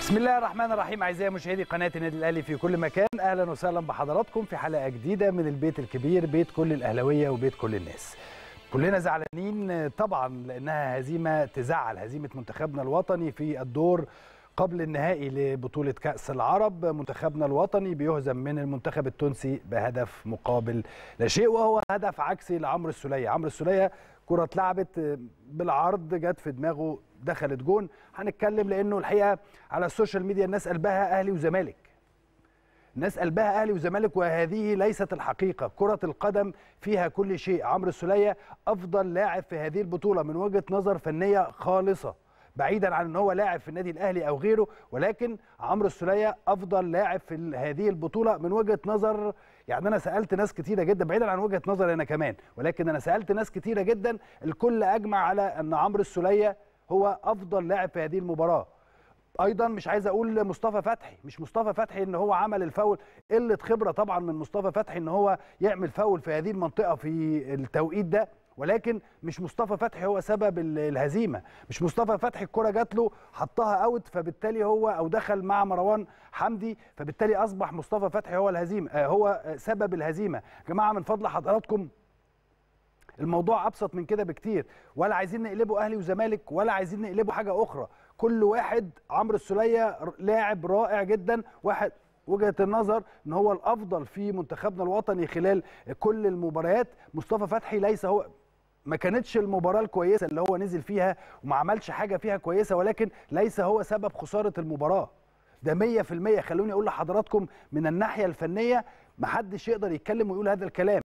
بسم الله الرحمن الرحيم اعزائي مشاهدي قناه النادي الاهلي في كل مكان اهلا وسهلا بحضراتكم في حلقه جديده من البيت الكبير بيت كل الاهلاويه وبيت كل الناس كلنا زعلانين طبعا لانها هزيمه تزعل هزيمه منتخبنا الوطني في الدور قبل النهائي لبطولة كأس العرب منتخبنا الوطني بيهزم من المنتخب التونسي بهدف مقابل لا شيء وهو هدف عكسي لعمرو السولية عمرو السولية كرة اتلعبت بالعرض جت في دماغه دخلت جون هنتكلم لأنه الحقيقة على السوشيال ميديا الناس قلبها أهلي وزمالك الناس قلبها أهلي وزمالك وهذه ليست الحقيقة كرة القدم فيها كل شيء عمرو السولية أفضل لاعب في هذه البطولة من وجهة نظر فنية خالصة بعيدا عن ان هو لاعب في النادي الاهلي او غيره ولكن عمرو السوليه افضل لاعب في هذه البطوله من وجهه نظر يعني انا سالت ناس كتيره جدا بعيدا عن وجهه نظري انا كمان ولكن انا سالت ناس كتيره جدا الكل اجمع على ان عمرو السوليه هو افضل لاعب في هذه المباراه ايضا مش عايز اقول مصطفى فتحي مش مصطفى فتحي ان هو عمل الفاول قله خبره طبعا من مصطفى فتحي ان هو يعمل فاول في هذه المنطقه في التوقيت ده ولكن مش مصطفى فتحي هو سبب الهزيمه مش مصطفى فتحي الكره جات له حطها اوت فبالتالي هو او دخل مع مروان حمدي فبالتالي اصبح مصطفى فتحي هو الهزيمه آه، هو آه، سبب الهزيمه يا جماعه من فضل حضراتكم الموضوع ابسط من كده بكتير ولا عايزين نقلبه اهلي وزمالك ولا عايزين نقلبه حاجه اخرى كل واحد عمرو السوليه لاعب رائع جدا واحد وجهه النظر ان هو الافضل في منتخبنا الوطني خلال كل المباريات مصطفى فتحي ليس هو ما كانتش المباراة الكويسة اللي هو نزل فيها وما عملش حاجة فيها كويسة ولكن ليس هو سبب خسارة المباراة ده 100% خلوني اقول لحضراتكم من الناحية الفنية محدش يقدر يتكلم ويقول هذا الكلام